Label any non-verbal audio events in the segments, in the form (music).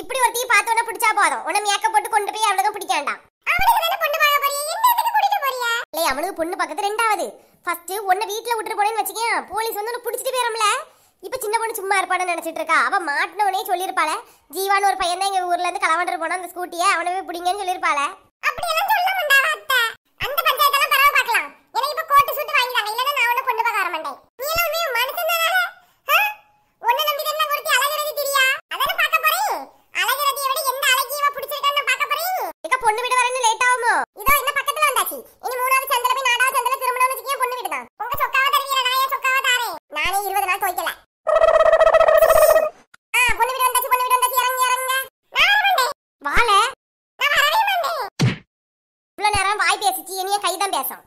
இப்படி ஒரு தீ உடனே பிடிச்சா போதும் உன்னை மேக்கப் போட்டு கொண்டு போய் அவளுக்கு பிடிக்க வேண்டாம் இல்லை அவளுக்கு பொண்ணு பக்கத்து ரெண்டாவது ஃபர்ஸ்ட் உன்னை வீட்டுல விட்டுட்டு போனேன்னு வச்சுக்கேன் போலீஸ் வந்து உன்னை பிடிச்சிட்டு போயிடும்ல இப்ப சின்ன பொண்ணு சும்மா இருப்பான்னு நினைச்சிட்டு இருக்கா மாட்டின மாட்டினவனே சொல்லிருப்பாள ஜீவான்னு ஒரு பையன் தான் எங்க ஊர்ல இருந்து கலவாண்டர் போனா அந்த ஸ்கூட்டியை அவனவே பிடிங்கன்னு என்ன சொல்ல நாள் துவைக்கல வாழ நான் வரவே மாட்டேன் இவ்வளவு நேரம் வாய் பேசிச்சு இனிய கைதான் பேசும்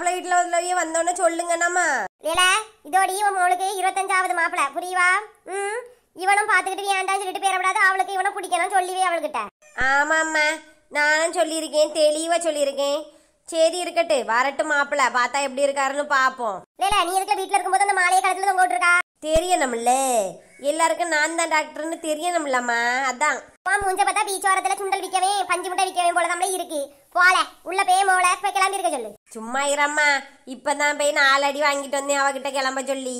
மாப்பிள்ளை வீட்டுல உள்ளவையே வந்தோன்னு சொல்லுங்கண்ணாமா இல்ல இதோட இவன் அவளுக்கு இருபத்தஞ்சாவது மாப்பிள்ள புரியுவா ம் இவனும் பாத்துக்கிட்டு ஏன்டா சொல்லிட்டு பேரப்படாது அவளுக்கு இவனை பிடிக்கணும் சொல்லிவே அவள்கிட்ட ஆமாம்மா நானும் சொல்லியிருக்கேன் தெளிவா சொல்லியிருக்கேன் சரி இருக்கட்டு வரட்டு மாப்பிள்ள பார்த்தா எப்படி இருக்காருன்னு பாப்போம் இல்ல நீ எதுக்கு வீட்டுல இருக்கும்போது அந்த மாலையை கழுத்துல தொங்க விட்டுருக்கா தெரியணும்ல எல்லாருக்கும் நான் தான் டாக்டர்னு தெரியணும்லம்மா அதான் பா மூஞ்ச பார்த்தா பீச் வாரத்துல சுண்டல் விற்கவே பஞ்சு முட்டை விற்கவே போல நம்மளே இருக்கு போல உள்ள போய் மோள போய் கிளம்பி இருக்க சொல்லு சும்மா இரம்மா இப்பதான் போய் நாலு அடி வாங்கிட்டு வந்தேன் அவகிட்ட கிளம்ப சொல்லி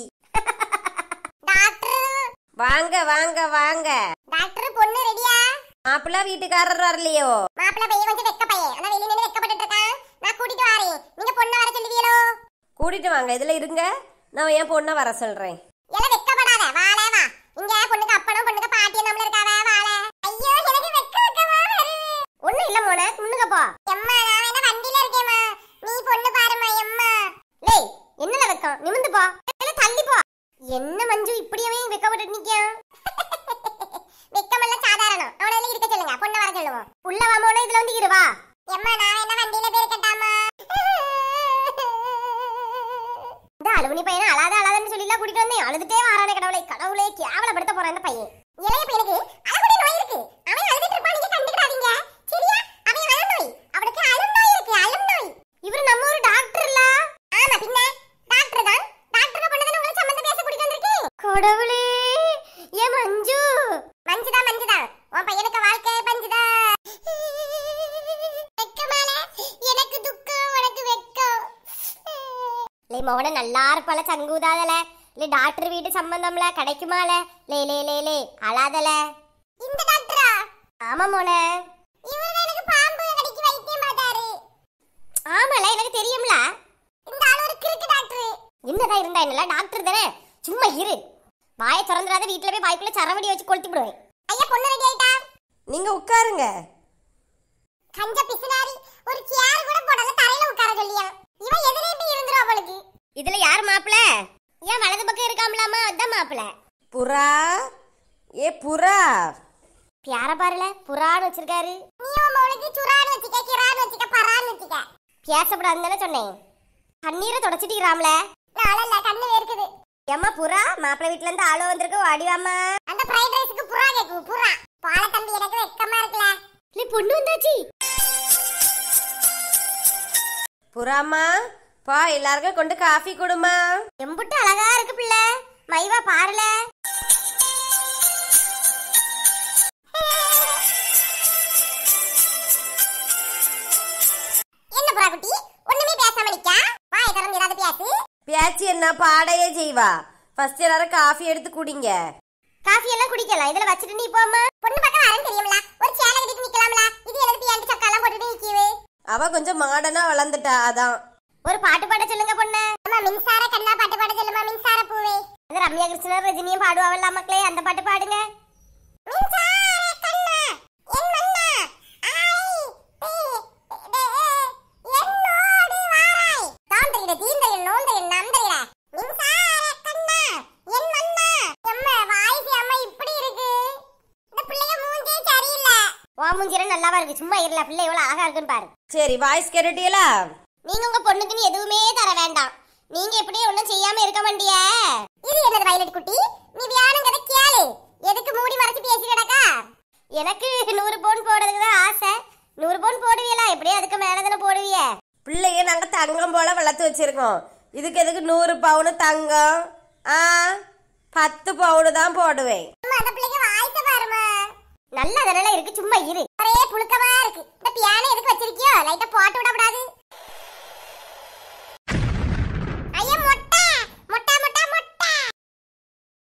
வாங்க வாங்க வாங்க டாக்டர் பொண்ணு ரெடியா மாப்பிள்ள வீட்டுக்காரர் வரலையோ மாப்பிள்ள பையன் கொஞ்சம் வெக்க பையன் ஆனா வெளிய நின்னு வெக்கப்பட்டுட்டு நான் கூட்டிட்டு வரேன் நீங்க பொண்ணு வர சொல்லுவீங்களோ கூட்டிட்டு வாங்க இதுல இருங்க நான் என் பொண்ணை வர சொல்றேன் வேணும் நிமிந்து போ இல்ல தள்ளி போ என்ன மஞ்சு இப்படியே வெக்கப்பட்டு நிக்கியா (laughs) வெக்கமெல்லாம் சாதாரணம் அவனால இருக்க சொல்லுங்க பொண்ண வர சொல்லுவோம் உள்ள வாமோனோ இதுல வந்து இருவா எம்மா நான் என்ன வண்டியில பேர் கட்டாமா (laughs) இந்த அலுவலி பையனை அழாத அழாதன்னு சொல்லி எல்லாம் கூட்டிட்டு வந்தேன் அழுதுட்டே வாரானே கடவுளை கடவுளே கேவலப்படுத்த போறான் இந்த பையன் இளைய பையனுக்கு லே மோன நல்லா இருப்பால சங்கூதாதல லே டாக்டர் வீட்டு சம்பந்தம்ல கிடைக்குமால லே லே லே லே அலாதல இந்த டாக்டரா ஆமா மோன இவரு எனக்கு பாம்பு கடிக்கு வைத்தியம் பார்த்தாரு ஆமால எனக்கு தெரியும்ல இந்த ஆள் ஒரு கிறுக்கு டாக்டர் என்னதான் இருந்தா என்னல டாக்டர் தானே சும்மா இரு வாயை திறந்துடாத வீட்ல போய் வாய்க்குள்ள சரவடி வச்சு கொளுத்தி விடுவேன் ஐயா பொண்ணு ரெடி ஆயிட்டா நீங்க உட்காருங்க கஞ்ச பிசுனாரி ஒரு சேர் கூட போடாத தரையில உட்கார சொல்லியா இவ எதிரேட்டி இருந்துறா அவளுக்கு இதுல யார் மாப்பிள ஏன் வலது பக்கம் இருக்காமலாமா அதான் மாப்பிள புறா ஏ புறா பியார பாருல புறான்னு வச்சிருக்காரு நீ உன் மவளுக்கு சுறான்னு வச்சிக்க கிரான்னு வச்சிக்க பரான்னு வச்சிக்க பேசப்படாதுன்னு தானே சொன்னேன் கண்ணீரை தொடச்சிட்டு ராம்ல நாளல்ல கண்ணு வேர்க்குது ஏம்மா புறா மாப்ள வீட்ல இருந்து ஆளோ வந்திருக்கு வாடிவாமா அந்த ஃப்ரைட் ரைஸ்க்கு புறா கேக்கு புறா பாலை தம்பி எனக்கு வெக்கமா இருக்கல நீ பொண்ணு வந்தாச்சி புறாமா பா எல்லாருக்கும் கொண்டு காஃபி கொடுமா எம்புட்டு அழகா இருக்கு பிள்ளை மைவா பாருல என்ன புறா குட்டி ஒண்ணுமே பேசாம நிக்கா வாய திறந்து ஏதாவது பேசு பேச்சு என்ன பாடையே செய்வா ஃபர்ஸ்ட் எல்லாரும் காஃபி எடுத்து குடிங்க காஃபி எல்லாம் குடிக்கலாம் இதுல வச்சிட்டு நீ போமா பொண்ணு பக்கம் வரேன்னு தெரியும்ல ஒரு சேலை கட்டிட்டு நிக்கலாம்ல இது எழுதி என்கிட்ட சக்கா எல்லாம் போட்டுட்டு நிக்கவே அவ கொஞ்சம் மாடனா வளர்ந்துட்டா அதான் ஒரு பாட்டு பாட சொல்லுங்க பொண்ணு அம்மா மின்சார கண்ணா பாட்டு பாட சொல்லுமா மின்சார பூவே அது ரம்யா கிருஷ்ணன் ரஜினியும் பாடுவாங்கல்ல மக்களே அந்த பாட்டு பாடுங்க நல்லா இருக்கு சும்மா இருல பிள்ளை எவ்வளவு அழகா இருக்குன்னு பாரு சரி வாய்ஸ் கேட்டுட்டீங்களா நீங்க உங்க பொண்ணுக்குன்னு எதுவுமே தர வேண்டாம் நீங்க எப்படியும் ஒண்ணும் செய்யாம இருக்க வேண்டிய இது என்னது வயலட் குட்டி நீ கதை கேளு எதுக்கு மூடி மறைச்சு பேசி கிடக்கா எனக்கு நூறு பவுன் போடுறதுக்கு தான் ஆசை நூறு பவுன் போடுவீங்களா எப்படியும் அதுக்கு மேல தானே போடுவிய பிள்ளைங்க நாங்க தங்கம் போல வளர்த்து வச்சிருக்கோம் இதுக்கு எதுக்கு நூறு பவுன் தங்கம் ஆ பத்து பவுனு தான் போடுவேன் நல்ல இருக்கு சும்மா இரு புழுக்கமா இருக்கு இந்த பியானோ எதுக்கு வச்சிருக்கியோ லைட்டா போட்டு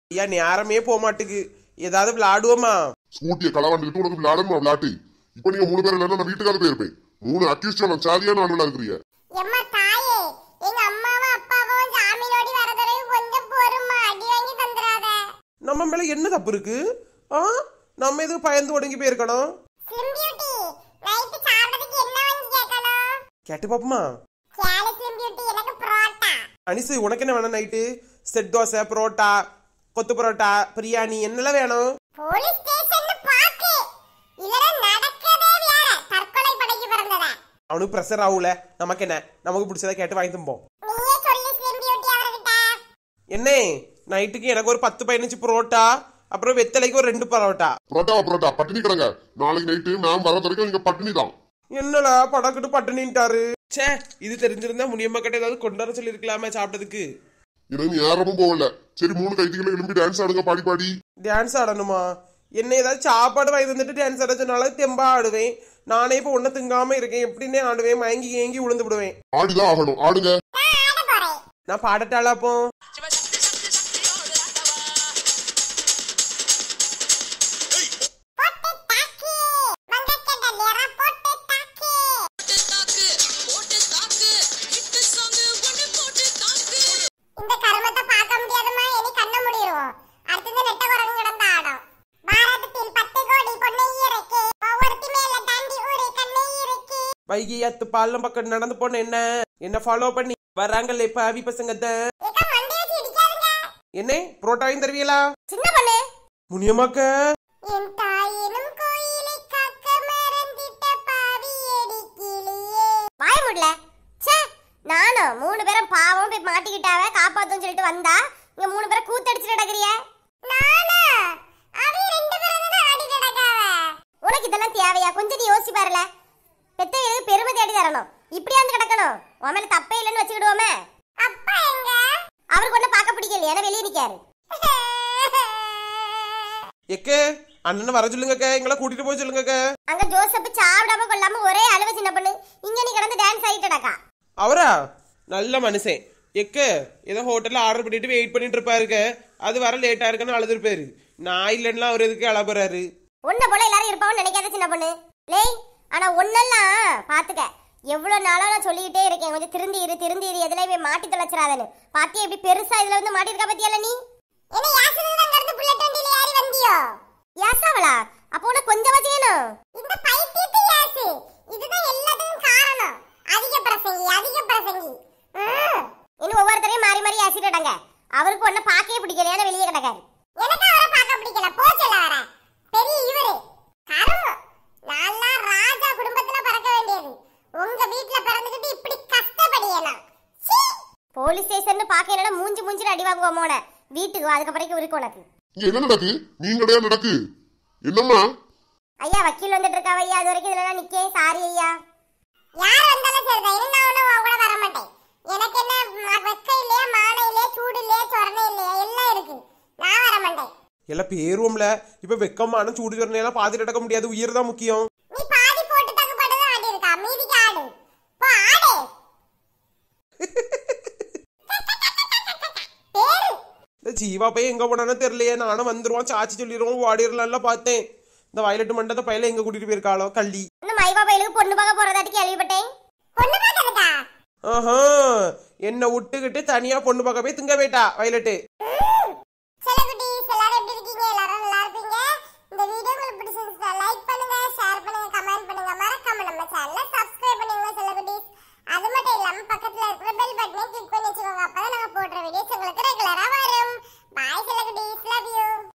ஐயா போக மாட்டுக்கு ஏதாவது விளையாடுவோமா ஸ்கூட்டியை களவாண்டுக்கிட்டு உனக்கு விளையாடணுமா விளையாட்டு இப்ப நீங்க மூணு பேர் நான் வீட்டுக்காரர் போயிருப்பேன் மூணு அக்யூஸ்டான சாதியான ஆளுநா இருக்கிறீங்க நம்ம மேல என்ன தப்பு இருக்கு நம்ம எதுவும் பயந்து ஒடுங்கி போயிருக்கணும் கேட்டு பாப்போமா அனிசு உனக்கு என்ன வேணும் நைட்டு செட் தோசை புரோட்டா கொத்து பரோட்டா பிரியாணி என்னெல்லாம் வேணும் அவனுக்கு ப்ரெஷர் ஆகல நமக்கு என்ன நமக்கு பிடிச்சதை கேட்டு வாங்கி தும்போம் என்ன நைட்டுக்கு எனக்கு ஒரு பத்து பதினஞ்சு பரோட்டா அப்புறம் வெத்தலைக்கு ஒரு ரெண்டு பரோட்டா பரோட்டா பரோட்டா பட்டினி கிடங்க நாளைக்கு நைட்டு நான் வர வரைக்கும் நீங்க பட்டினி தான் என்னடா படக்குட்டு பட்டுனின்ட்டாரு சே இது தெரிஞ்சிருந்தா முனியம்மா கிட்ட ஏதாவது கொண்டு வர சொல்லிருக்கலாமே சாப்பிட்டதுக்கு இரவு யாரும் போகல சரி மூணு கைதிகளை எழும்பி டான்ஸ் ஆடுங்க பாடி பாடி டான்ஸ் ஆடணுமா என்ன ஏதாவது சாப்பாடு வாங்கி வந்துட்டு டான்ஸ் ஆட சொன்னாலும் தெம்பா ஆடுவேன் நானே இப்போ ஒண்ணு திங்காம இருக்கேன் எப்படின்னே ஆடுவேன் மயங்கி ஏங்கி உளுந்து விடுவேன் ஆடிதான் ஆகணும் ஆடுங்க நான் பாடட்டாளா அப்போ வைகையாத்து பாலம் பக்கம் நடந்து போன என்ன என்ன ஃபாலோ பண்ணி வராங்கல்ல இப்ப ஆவி பசங்க என்ன புரோட்டாயும் தருவியலா முனியமாக்க வாய் முடியல சே நானும் மூணு பேரும் பாவம் போய் மாட்டிக்கிட்டாவ காப்பாத்தும் சொல்லிட்டு வந்தா இங்க மூணு பேரை கூத்தடிச்சு நடக்கிறிய உனக்கு இதெல்லாம் தேவையா கொஞ்சம் யோசிச்சு பாருல பெத்தவங்களுக்கு பெருமை தேடி தரணும் இப்படியா வந்து கிடக்கணும் உன் மேல தப்பே இல்லைன்னு வச்சுக்கிடுவோமே அப்பா எங்க அவருக்கு ஒண்ணு பார்க்க பிடிக்கல ஏன்னா வெளியே நிக்காரு எக்கே அண்ணன் வர சொல்லுங்க எங்களை கூட்டிட்டு போய் சொல்லுங்க அங்க ஜோசப் சாப்பிடாம கொள்ளாம ஒரே அழுவ சின்ன பண்ணு இங்க நீ கிடந்து டான்ஸ் ஆகிட்டடக்கா அவரா நல்ல மனுஷன் எக்கு ஏதோ ஹோட்டலில் ஆர்டர் பண்ணிட்டு வெயிட் பண்ணிட்டு இருப்பாருக்க அது வர லேட்டா இருக்குன்னு அழுதுருப்பாரு நான் இல்லைன்னா அவர் எதுக்கு அழப்புறாரு உன்ன போல எல்லாரும் இருப்பாங்கன்னு நினைக்காத சின்ன பண்ணு லேய் ஆனால் ஒன்னெல்லாம் பார்த்துக்க எவ்வளோ நாளாக நான் சொல்லிக்கிட்டே இருக்கேன் கொஞ்சம் திருந்தி இரு திருந்தி இரு எதுல போய் மாட்டி தொலைச்சிடாதன்னு பார்த்து எப்படி பெருசா இதில் வந்து மாட்டிருக்கா பத்தியால நீ அப்போ கொஞ்சம் யாசு இதுதான் ஒவ்வொருத்தரையும் மாறி மாறி அவருக்கு ஒன்ன பாக்கவே பிடிக்கலையான வெளியே கிடக்காரு எனக்கு அவரை பார்க்க பிடிக்கல போச்சல வர பெரிய உங்க வீட்ல பிறந்துகிட்டு இப்படி கஷ்டப்படியனா போலீஸ் ஸ்டேஷன் பாக்க மூஞ்சி மூஞ்சி அடி வாங்குவோமோட வீட்டுக்கு அதுக்கு பிறகு என்ன நடக்கு நீங்கடையா நடக்கு என்னம்மா ஐயா வக்கீல் வந்துட்டு இருக்கா ஐயா அது வரைக்கும் இதுல நிக்கே சாரி ஐயா யார் வந்தாலும் சரிதான் இனி நான் கூட வர மாட்டேன் எனக்கு என்ன வெக்க இல்லையா இல்லையா சூடு இல்லையா இல்லையா எல்லாம் இருக்கு நான் வர மாட்டேன் எல்லாம் பேருவோம்ல இப்ப வெக்கமான சூடு சொரணையெல்லாம் முடியாது உயிர் தான் முக்கியம் ஜீவா போய் எங்கே போனானோ தெரியலையே நானும் வந்துருவோம் சாச்சி சொல்லிடுவோம் ஓடிடலாம்ல பார்த்தேன் இந்த வயலட் மண்டத்தை பையில எங்க கூட்டிட்டு போயிருக்காளோ கள்ளி பொண்ணு ஆஹா என்ன விட்டுக்கிட்டு தனியா பொண்ணு பார்க்க போய் திங்க போயிட்டா வயலட்டு பண்ணுங்க அது மட்டும் இல்லாம பக்கத்துல இருக்கிற பெல் பட்டனை கிளிக் பண்ணி வச்சுக்கோங்க அப்பதான் நாங்க போடுற வீடியோஸ் உங்களுக்கு ரெகுலரா வரும் பாய் சிலகுடீஸ் லவ் யூ